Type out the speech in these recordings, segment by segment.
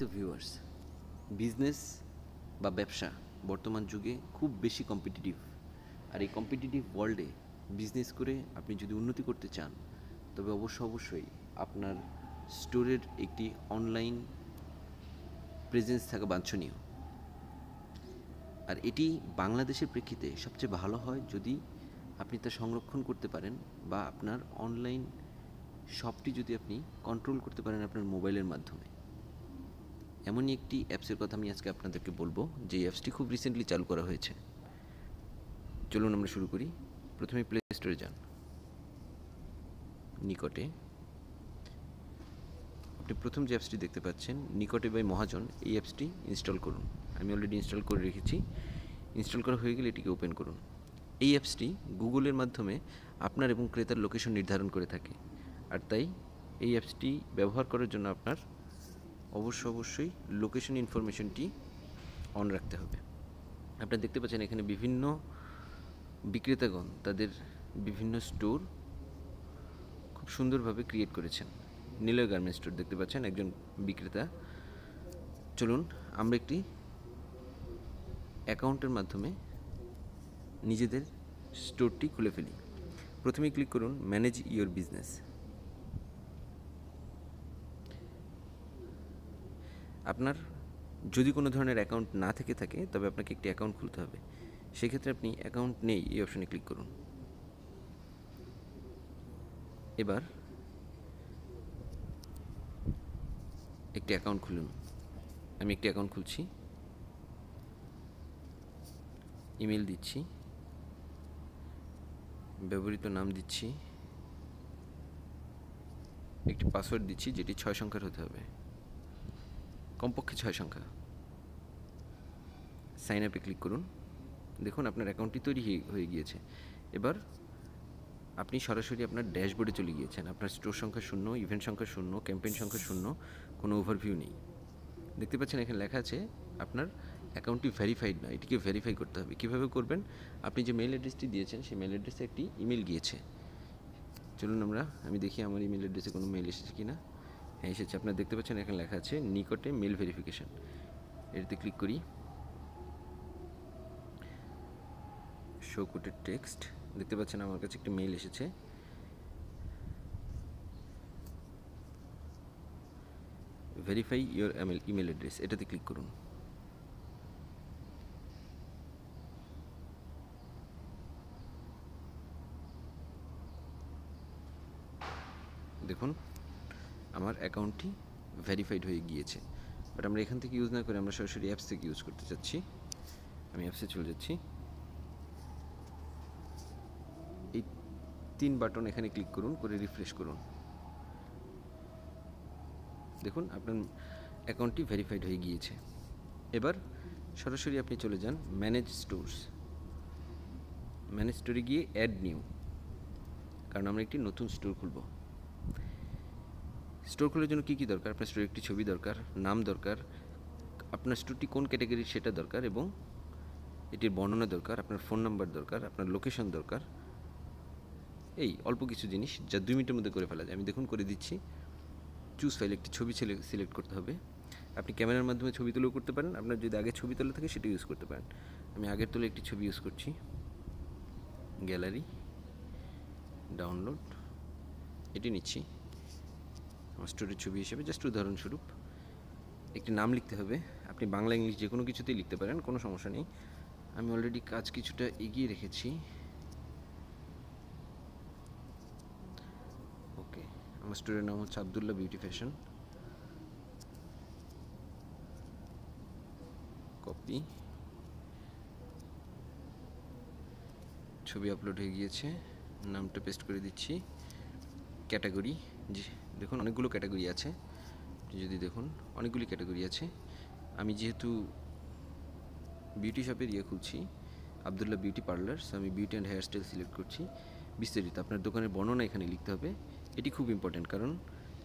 তো viewers business বা ব্যবসা বর্তমান যুগে খুব বেশি কম্পিটিটিভ আর এই কম্পিটিটিভ ওয়ার্ল্ডে বিজনেস করে আপনি যদি উন্নতি করতে চান তবে অবশ্য অবশ্যই আপনার স্টোরের একটি অনলাইন প্রেজেন্স থাকা বাঞ্ছনীয় আর এটি বাংলাদেশের প্রেক্ষিতে সবচেয়ে ভালো হয় যদি আপনি তা সংরক্ষণ করতে পারেন বা আপনার অনলাইন শপটি যদি আপনি কন্ট্রোল করতে পারেন আপনার মোবাইলের মাধ্যমে এমনই একটি অ্যাপসের কথা আমি আজকে আপনাদেরকে বলবো যে অ্যাপসটি খুব রিসেন্টলি চালু করা হয়েছে চলুন আমরা শুরু করি প্রথমে প্লে স্টোরে যান নিকটে আপনি প্রথম যে অ্যাপসটি দেখতে পাচ্ছেন নিকটে বাই মহাজন এই অ্যাপসটি ইনস্টল করুন আমি অলরেডি ইনস্টল করে রেখেছি ইনস্টল করা হয়ে গেলে এটিকে ওপেন করুন এই অ্যাপসটি গুগলের মাধ্যমে আপনার এবং ক্রেতার লোকেশন নির্ধারণ করে থাকে আর তাই এই অ্যাপসটি ব্যবহার করার জন্য আপনার অবশ্য অবশ্যই লোকেশন ইনফরমেশনটি অন রাখতে হবে আপনারা দেখতে পাচ্ছেন এখানে বিভিন্ন বিক্রেতাগণ তাদের বিভিন্ন স্টোর খুব সুন্দরভাবে ক্রিয়েট করেছেন নীলয় গার্মেন্টস স্টোর দেখতে পাচ্ছেন একজন বিক্রেতা চলুন আমরা একটি অ্যাকাউন্টের মাধ্যমে নিজেদের স্টোরটি খুলে ফেলি প্রথমে ক্লিক করুন ম্যানেজ ইওর বিজনেস আপনার যদি কোনো ধরনের অ্যাকাউন্ট না থেকে থাকে তবে আপনাকে একটি অ্যাকাউন্ট খুলতে হবে সেক্ষেত্রে আপনি অ্যাকাউন্ট নেই এই অপশনে ক্লিক করুন এবার একটি অ্যাকাউন্ট খুলুন আমি একটি অ্যাকাউন্ট খুলছি ইমেল দিচ্ছি ব্যবহৃত নাম দিচ্ছি একটি পাসওয়ার্ড দিচ্ছি যেটি ছয় সংখ্যার হতে হবে কমপক্ষে ছয় সংখ্যা সাইন আপে ক্লিক করুন দেখুন আপনার অ্যাকাউন্টটি তৈরি হয়ে গিয়েছে এবার আপনি সরাসরি আপনার ড্যাশবোর্ডে চলে গিয়েছেন আপনার স্টোর সংখ্যা শূন্য ইভেন্ট সংখ্যা শূন্য ক্যাম্পেইন সংখ্যা শূন্য কোনো ওভারভিউ নেই দেখতে পাচ্ছেন এখানে লেখা আছে আপনার অ্যাকাউন্টটি ভেরিফাইড না এটিকে ভেরিফাই করতে হবে কীভাবে করবেন আপনি যে মেল অ্যাড্রেসটি দিয়েছেন সেই মেল অ্যাড্রেসে একটি ইমেল গিয়েছে চলুন আমরা আমি দেখি আমার ইমেল অ্যাড্রেসে কোনো মেল এসেছে কি না হ্যাঁ, এসেছে আপনারা দেখতে পাচ্ছেন এখানে লেখা আছে নিকটে মেল ভেরিফিকেশান এটাতে ক্লিক করি শো কোটের টেক্সট দেখতে পাচ্ছেন আমার কাছে একটি মেল এসেছে ভেরিফাই এমেল ইমেল অ্যাড্রেস এটাতে ক্লিক করুন দেখুন আমার অ্যাকাউন্টটি ভেরিফাইড হয়ে গিয়েছে বাট আমরা এখান থেকে ইউজ না করে আমরা সরাসরি অ্যাপস থেকে ইউজ করতে চাচ্ছি আমি অ্যাপসে চলে যাচ্ছি এই তিন বাটন এখানে ক্লিক করুন করে রিফ্রেশ করুন দেখুন আপনার অ্যাকাউন্টটি ভেরিফাইড হয়ে গিয়েছে এবার সরাসরি আপনি চলে যান ম্যানেজ স্টোরস ম্যানেজ স্টোরে গিয়ে অ্যাড নিউ কারণ আমরা একটি নতুন স্টোর খুলবো স্টোর খোলার জন্য কী কী দরকার আপনার স্টোরের একটি ছবি দরকার নাম দরকার আপনার স্টোরটি কোন ক্যাটাগরির সেটা দরকার এবং এটির বর্ণনা দরকার আপনার ফোন নাম্বার দরকার আপনার লোকেশন দরকার এই অল্প কিছু জিনিস যা দুই মিনিটের মধ্যে করে ফেলা যায় আমি দেখুন করে দিচ্ছি চুজ ফাইল একটি ছবি সিলেক্ট করতে হবে আপনি ক্যামেরার মাধ্যমে ছবি তুলেও করতে পারেন আপনার যদি আগে ছবি তোলা থাকে সেটা ইউজ করতে পারেন আমি আগের তোলে একটি ছবি ইউজ করছি গ্যালারি ডাউনলোড এটি নিচ্ছি স্টোরের ছবি হিসেবে জাস্ট উদাহরণস্বরূপ একটি নাম লিখতে হবে আপনি বাংলা ইংলিশ যে কোনো কিছুতেই লিখতে পারেন কোনো সমস্যা নেই আমি অলরেডি কাজ কিছুটা এগিয়ে রেখেছি ওকে আমার স্টোরের নাম হচ্ছে আবদুল্লাহ বিউটি ফ্যাশন কপি ছবি আপলোড হয়ে গিয়েছে নামটা পেস্ট করে দিচ্ছি ক্যাটাগরি দেখুন অনেকগুলো ক্যাটাগরি আছে যদি দেখুন অনেকগুলি ক্যাটাগরি আছে আমি যেহেতু বিউটি শপের ইয়ে খুলছি আবদুল্লাহ বিউটি পার্লার আমি beauty and hairstyle select করছি বিস্তারিত আপনার দোকানের বর্ণনা এখানে লিখতে হবে এটি খুব ইম্পর্ট্যান্ট কারণ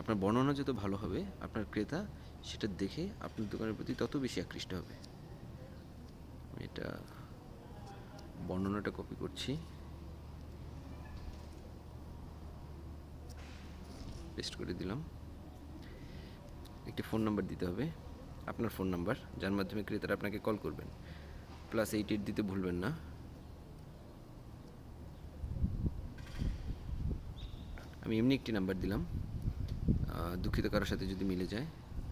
আপনার বর্ণনা যত ভালো হবে আপনার ক্রেতা সেটা দেখে আপনার দোকানের প্রতি তত বেশি আকৃষ্ট হবে এটা বর্ণনাটা কপি করছি পেস্ট করে দিলাম একটি ফোন নাম্বার দিতে হবে আপনার ফোন নাম্বার যার মাধ্যমে ক্রেতারা আপনাকে কল করবেন প্লাস এইট এইট দিতে ভুলবেন না আমি এমনি একটি নাম্বার দিলাম দুঃখিত কারোর সাথে যদি মিলে যায়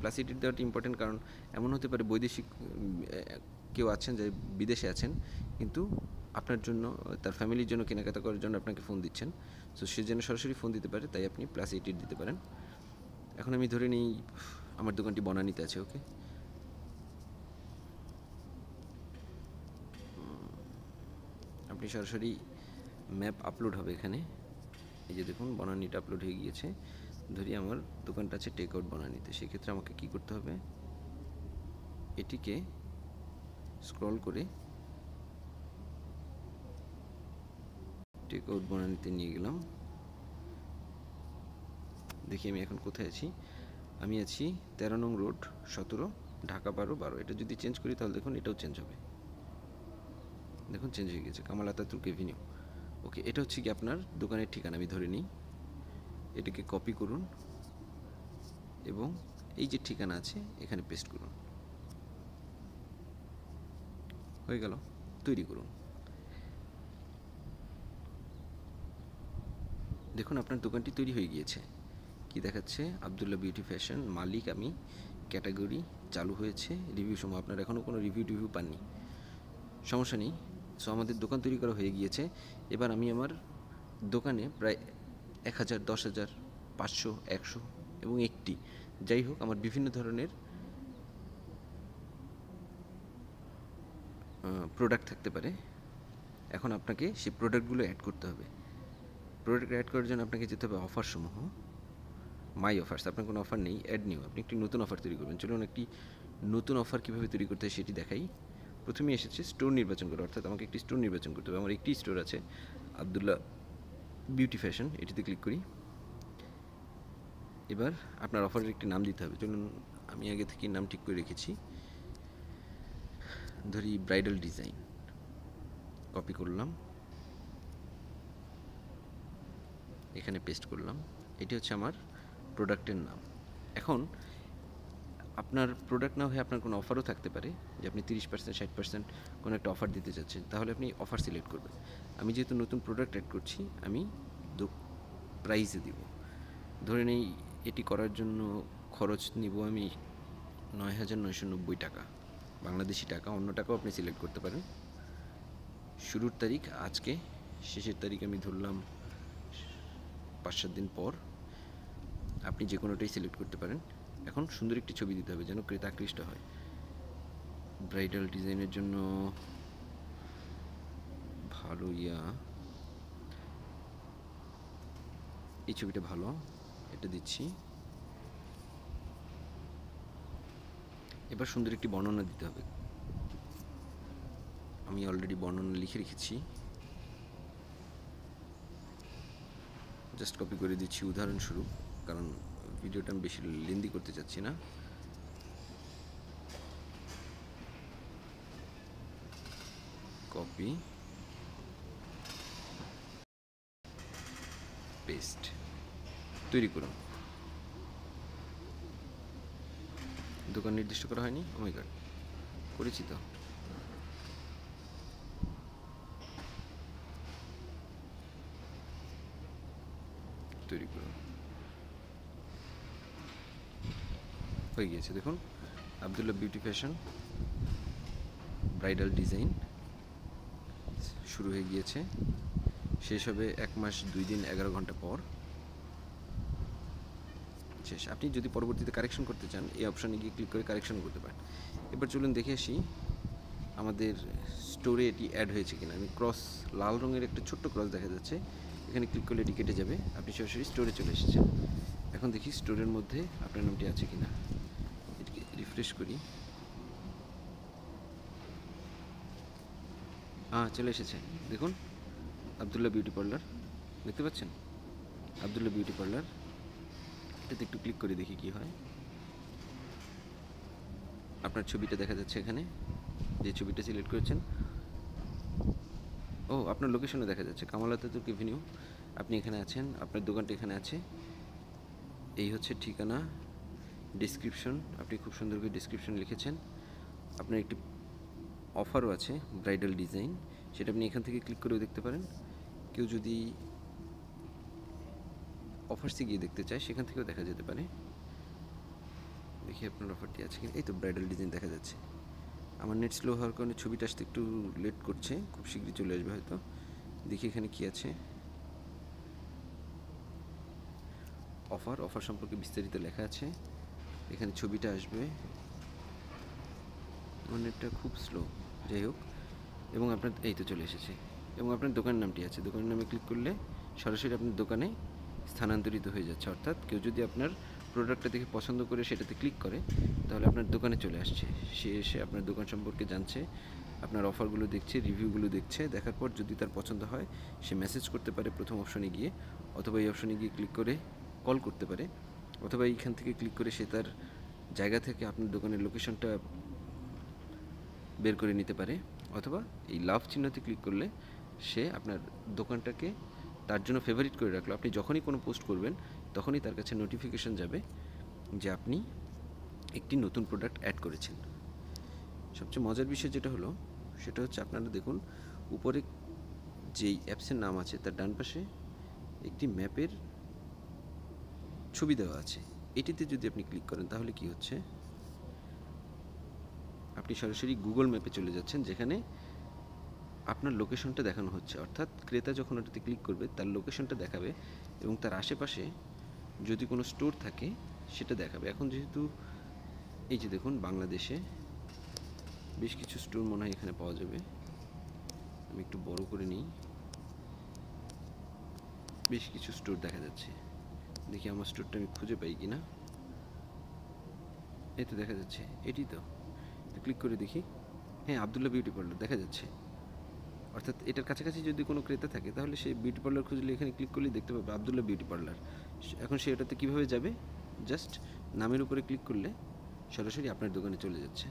প্লাস এইট এইট দেওয়াটা ইম্পর্টেন্ট কারণ এমন হতে পারে বৈদেশিক কেউ আছেন যে বিদেশে আছেন কিন্তু আপনার জন্য তার ফ্যামিলির জন্য কেনাকাটা করার জন্য আপনাকে ফোন দিচ্ছেন সো সে যেন সরাসরি ফোন দিতে পারে তাই আপনি প্লাস এইটির দিতে পারেন এখন আমি ধরে নিই আমার দোকানটি বনানিতে আছে ওকে আপনি সরাসরি ম্যাপ আপলোড হবে এখানে এই যে দেখুন বনানিটা আপলোড হয়ে গিয়েছে ধরি আমার দোকানটা আছে টেক আউট বনানিতে সেক্ষেত্রে আমাকে কি করতে হবে এটিকে স্ক্রল করে ঠিক ওর বনানীতে নিয়ে গেলাম দেখি আমি এখন কোথায় আছি আমি আছি তেরো নং রোড সতেরো ঢাকা বারো বারো এটা যদি চেঞ্জ করি তাহলে দেখুন এটাও চেঞ্জ হবে দেখুন চেঞ্জ হয়ে গেছে কামাল আতাতুর্ক এভিনিউ ওকে এটা হচ্ছে কি আপনার দোকানের ঠিকানা আমি ধরে নিই এটাকে কপি করুন এবং এই যে ঠিকানা আছে এখানে পেস্ট করুন হয়ে গেল তৈরি করুন দেখুন আপনার দোকানটি তৈরি হয়ে গিয়েছে কি দেখাচ্ছে আবদুল্লাহ বিউটি ফ্যাশন মালিক আমি ক্যাটাগরি চালু হয়েছে রিভিউ সময় আপনার এখনও কোনো রিভিউ টিভিউ পাননি সমস্যা নেই সো আমাদের দোকান তৈরি করা হয়ে গিয়েছে এবার আমি আমার দোকানে প্রায় এক হাজার দশ হাজার পাঁচশো একশো এবং একটি যাই হোক আমার বিভিন্ন ধরনের প্রোডাক্ট থাকতে পারে এখন আপনাকে সেই প্রোডাক্টগুলো অ্যাড করতে হবে প্রোডাক্ট অ্যাড করার জন্য আপনাকে যেতে হবে অফার সমূহ মাই অফার্স আপনার কোনো অফার নেই অ্যাড নিউ আপনি একটি নতুন অফার তৈরি করবেন চলুন একটি নতুন অফার কীভাবে তৈরি করতে হয় সেটি দেখাই প্রথমে এসেছে স্টোর নির্বাচন করা অর্থাৎ আমাকে একটি স্টোর নির্বাচন করতে হবে আমার একটি স্টোর আছে আবদুল্লাহ বিউটি ফ্যাশন এটিতে ক্লিক করি এবার আপনার অফারের একটি নাম দিতে হবে চলুন আমি আগে থেকে নাম ঠিক করে রেখেছি ধরি ব্রাইডাল ডিজাইন কপি করলাম এখানে পেস্ট করলাম এটি হচ্ছে আমার প্রোডাক্টের নাম এখন আপনার প্রোডাক্ট না হয়ে আপনার কোনো অফারও থাকতে পারে যে আপনি তিরিশ পার্সেন্ট ষাট পার্সেন্ট কোনো একটা অফার দিতে চাচ্ছেন তাহলে আপনি অফার সিলেক্ট করবেন আমি যেহেতু নতুন প্রোডাক্ট অ্যাড করছি আমি প্রাইসে দিব ধরে নেই এটি করার জন্য খরচ নিব আমি নয় হাজার নয়শো নব্বই টাকা বাংলাদেশি টাকা অন্য টাকাও আপনি সিলেক্ট করতে পারেন শুরুর তারিখ আজকে শেষের তারিখ আমি ধরলাম পাঁচ সাত দিন পর আপনি যে কোনোটাই সিলেক্ট করতে পারেন এখন সুন্দর একটি ছবি দিতে হবে যেন ক্রেতা আকৃষ্ট হয় ব্রাইডাল ডিজাইনের জন্য ভালো ইয়া এই ছবিটা ভালো এটা দিচ্ছি এবার সুন্দর একটি বর্ণনা দিতে হবে আমি অলরেডি বর্ণনা লিখে রেখেছি জাস্ট কপি করে দিচ্ছি উদাহরণস্বরূপ কারণ ভিডিওটা আমি বেশি লেন্দি করতে চাচ্ছি না কপি পেস্ট তৈরি করুন দোকান নির্দিষ্ট করা হয়নি কার্ড oh করেছি তো তৈরি করুন হয়ে গিয়েছে দেখুন Abdullah beauty fashion bridal design শুরু হয়ে গিয়েছে শেষ হবে এক মাস দুই দিন এগারো ঘন্টা পর শেষ আপনি যদি পরবর্তীতে কারেকশন করতে চান এই অপশানে গিয়ে ক্লিক করে কারেকশন করতে পারেন এবার চলুন দেখে আসি আমাদের স্টোরে এটি অ্যাড হয়েছে কিনা আমি ক্রস লাল রঙের একটা ছোট্ট ক্রস দেখা যাচ্ছে এখানে ক্লিক করলে এটি কেটে যাবে আপনি সরাসরি স্টোরে চলে এসেছেন এখন দেখি স্টোরের মধ্যে আপনার নামটি আছে কি না এটিকে রিফ্রেশ করি হ্যাঁ চলে এসেছে দেখুন আবদুল্লাহ বিউটি পার্লার দেখতে পাচ্ছেন আবদুল্লাহ বিউটি পার্লার এটাতে একটু ক্লিক করে দেখি কি হয় আপনার ছবিটা দেখা যাচ্ছে এখানে যে ছবিটা সিলেক্ট করেছেন ও আপনার লোকেশনে দেখা যাচ্ছে তো এভিনিউ আপনি এখানে আছেন আপনার দোকানটা এখানে আছে এই হচ্ছে ঠিকানা ডিসক্রিপশন আপনি খুব সুন্দর করে ডিসক্রিপশন লিখেছেন আপনার একটি অফারও আছে ব্রাইডাল ডিজাইন সেটা আপনি এখান থেকে ক্লিক করেও দেখতে পারেন কেউ যদি অফার্সে গিয়ে দেখতে চায় সেখান থেকেও দেখা যেতে পারে দেখি আপনার অফারটি আছে কিনা এই তো ব্রাইডাল ডিজাইন দেখা যাচ্ছে আমার নেট স্লো হওয়ার কারণে ছবিটা আসতে একটু লেট করছে খুব শীঘ্রই চলে আসবে হয়তো দেখি এখানে কি আছে অফার অফার সম্পর্কে বিস্তারিত লেখা আছে এখানে ছবিটা আসবে আমার নেটটা খুব স্লো যাই হোক এবং আপনার এই তো চলে এসেছে এবং আপনার দোকান নামটি আছে দোকানের নামে ক্লিক করলে সরাসরি আপনার দোকানে স্থানান্তরিত হয়ে যাচ্ছে অর্থাৎ কেউ যদি আপনার প্রোডাক্টটা দেখে পছন্দ করে সেটাতে ক্লিক করে তাহলে আপনার দোকানে চলে আসছে সে এসে আপনার দোকান সম্পর্কে জানছে আপনার অফারগুলো দেখছে রিভিউগুলো দেখছে দেখার পর যদি তার পছন্দ হয় সে মেসেজ করতে পারে প্রথম অপশনে গিয়ে অথবা এই অপশনে গিয়ে ক্লিক করে কল করতে পারে অথবা এইখান থেকে ক্লিক করে সে তার জায়গা থেকে আপনার দোকানের লোকেশনটা বের করে নিতে পারে অথবা এই লাভ চিহ্নতে ক্লিক করলে সে আপনার দোকানটাকে তার জন্য ফেভারিট করে রাখলো আপনি যখনই কোনো পোস্ট করবেন তখনই তার কাছে নোটিফিকেশন যাবে যে আপনি একটি নতুন প্রোডাক্ট অ্যাড করেছেন সবচেয়ে মজার বিষয় যেটা হলো সেটা হচ্ছে আপনারা দেখুন উপরে যেই অ্যাপসের নাম আছে তার ডান পাশে একটি ম্যাপের ছবি দেওয়া আছে এটিতে যদি আপনি ক্লিক করেন তাহলে কি হচ্ছে আপনি সরাসরি গুগল ম্যাপে চলে যাচ্ছেন যেখানে আপনার লোকেশনটা দেখানো হচ্ছে অর্থাৎ ক্রেতা যখন ওটাতে ক্লিক করবে তার লোকেশনটা দেখাবে এবং তার আশেপাশে যদি কোনো স্টোর থাকে সেটা দেখাবে এখন যেহেতু এই যে দেখুন বাংলাদেশে বেশ কিছু স্টোর মনে হয় এখানে পাওয়া যাবে আমি একটু বড় করে নিই বেশ কিছু স্টোর দেখা যাচ্ছে দেখি আমার স্টোরটা আমি খুঁজে পাই কি না এই তো দেখা যাচ্ছে এটি তো ক্লিক করে দেখি হ্যাঁ আবদুল্লা বিউটি পার্লার দেখা যাচ্ছে অর্থাৎ এটার কাছাকাছি যদি কোনো ক্রেতা থাকে তাহলে সে বিউটি পার্লার খুঁজলে এখানে ক্লিক করলেই দেখতে পাবে আবদুল্লা বিউটি পার্লার এখন সে ওটাতে কীভাবে যাবে জাস্ট নামের উপরে ক্লিক করলে সরাসরি আপনার দোকানে চলে যাচ্ছে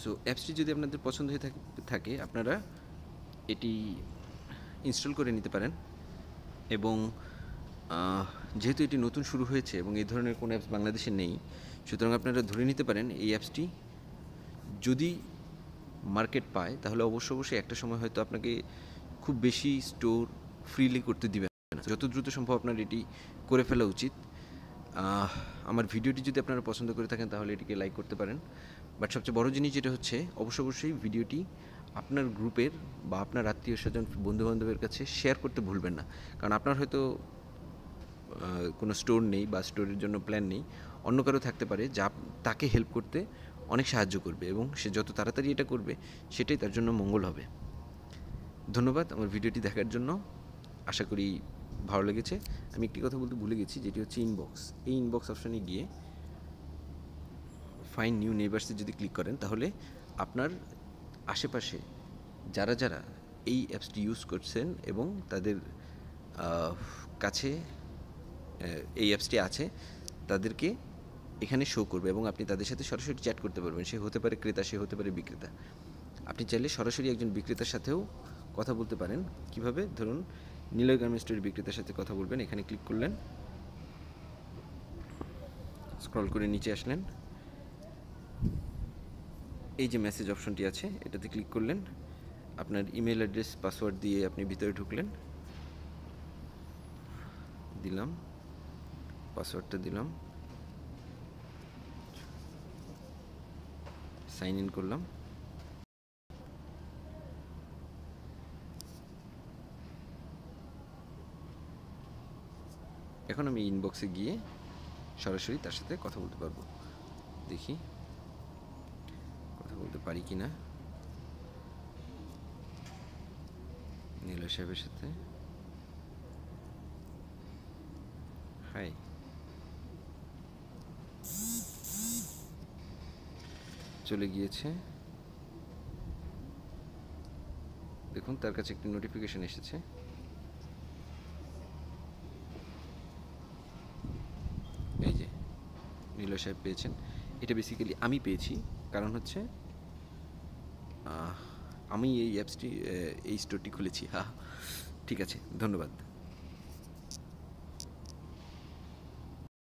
সো অ্যাপসটি যদি আপনাদের পছন্দ হয়ে থাকে আপনারা এটি ইনস্টল করে নিতে পারেন এবং যেহেতু এটি নতুন শুরু হয়েছে এবং এই ধরনের কোনো অ্যাপস বাংলাদেশে নেই সুতরাং আপনারা ধরে নিতে পারেন এই অ্যাপসটি যদি মার্কেট পায় তাহলে অবশ্য অবশ্যই একটা সময় হয়তো আপনাকে খুব বেশি স্টোর ফ্রিলি করতে দিবে না যত দ্রুত সম্ভব আপনার এটি করে ফেলা উচিত আমার ভিডিওটি যদি আপনারা পছন্দ করে থাকেন তাহলে এটিকে লাইক করতে পারেন বাট সবচেয়ে বড় জিনিস যেটা হচ্ছে অবশ্য অবশ্যই ভিডিওটি আপনার গ্রুপের বা আপনার আত্মীয় স্বজন বন্ধুবান্ধবের কাছে শেয়ার করতে ভুলবেন না কারণ আপনার হয়তো কোনো স্টোর নেই বা স্টোরের জন্য প্ল্যান নেই অন্য কারো থাকতে পারে যা তাকে হেল্প করতে অনেক সাহায্য করবে এবং সে যত তাড়াতাড়ি এটা করবে সেটাই তার জন্য মঙ্গল হবে ধন্যবাদ আমার ভিডিওটি দেখার জন্য আশা করি ভালো লেগেছে আমি একটি কথা বলতে ভুলে গেছি যেটি হচ্ছে ইনবক্স এই ইনবক্স অপশানে গিয়ে ফাইন নিউ নেইবার্সে যদি ক্লিক করেন তাহলে আপনার আশেপাশে যারা যারা এই অ্যাপসটি ইউজ করছেন এবং তাদের কাছে এই অ্যাপসটি আছে তাদেরকে এখানে শো করবে এবং আপনি তাদের সাথে সরাসরি চ্যাট করতে পারবেন সে হতে পারে ক্রেতা সে হতে পারে বিক্রেতা আপনি চাইলে সরাসরি একজন বিক্রেতার সাথেও কথা বলতে পারেন কিভাবে ধরুন নীলয় গার্মেন্টসের বিক্রেতার সাথে কথা বলবেন এখানে ক্লিক করলেন স্ক্রল করে নিচে আসলেন এই যে মেসেজ অপশনটি আছে এটাতে ক্লিক করলেন আপনার ইমেল অ্যাড্রেস পাসওয়ার্ড দিয়ে আপনি ভিতরে ঢুকলেন দিলাম পাসওয়ার্ডটা দিলাম সাইন ইন করলাম এখন আমি ইনবক্সে গিয়ে সরাসরি তার সাথে কথা বলতে পারবো দেখি কথা বলতে পারি কি না নীল সাহেবের সাথে হাই চলে গিয়েছে দেখুন তার কাছে একটি নোটিফিকেশন এসেছে এই যে নীল সাহেব পেয়েছেন এটা বেসিক্যালি আমি পেয়েছি কারণ হচ্ছে আমি এই অ্যাপসটি এই স্টোরটি খুলেছি হ্যাঁ ঠিক আছে ধন্যবাদ